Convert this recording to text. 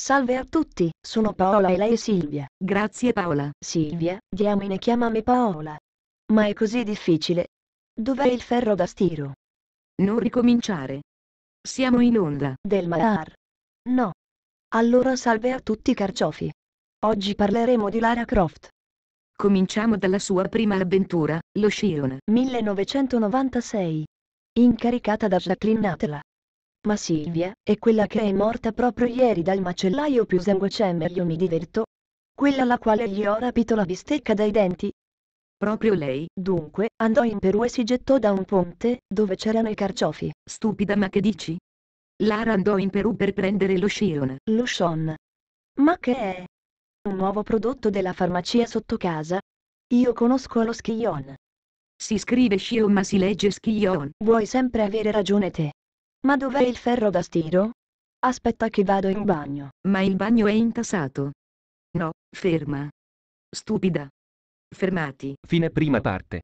Salve a tutti, sono Paola e lei Silvia. Grazie Paola. Silvia, diamine chiamami Paola. Ma è così difficile. Dov'è il ferro da stiro? Non ricominciare. Siamo in onda. Del Mar. No. Allora salve a tutti carciofi. Oggi parleremo di Lara Croft. Cominciamo dalla sua prima avventura, lo Shion. 1996. Incaricata da Jacqueline Atla. Ma Silvia, è quella che è morta proprio ieri dal macellaio più sanguacemmer io mi diverto? Quella alla quale gli ho rapito la bistecca dai denti? Proprio lei, dunque, andò in Perù e si gettò da un ponte, dove c'erano i carciofi. Stupida ma che dici? Lara andò in Perù per prendere lo Shion. Lo Shion. Ma che è? Un nuovo prodotto della farmacia sotto casa? Io conosco lo Schion. Si scrive Shion ma si legge Schion. Vuoi sempre avere ragione te. Ma dov'è il ferro da stiro? Aspetta che vado in bagno. Ma il bagno è intassato. No, ferma. Stupida. Fermati. Fine prima parte.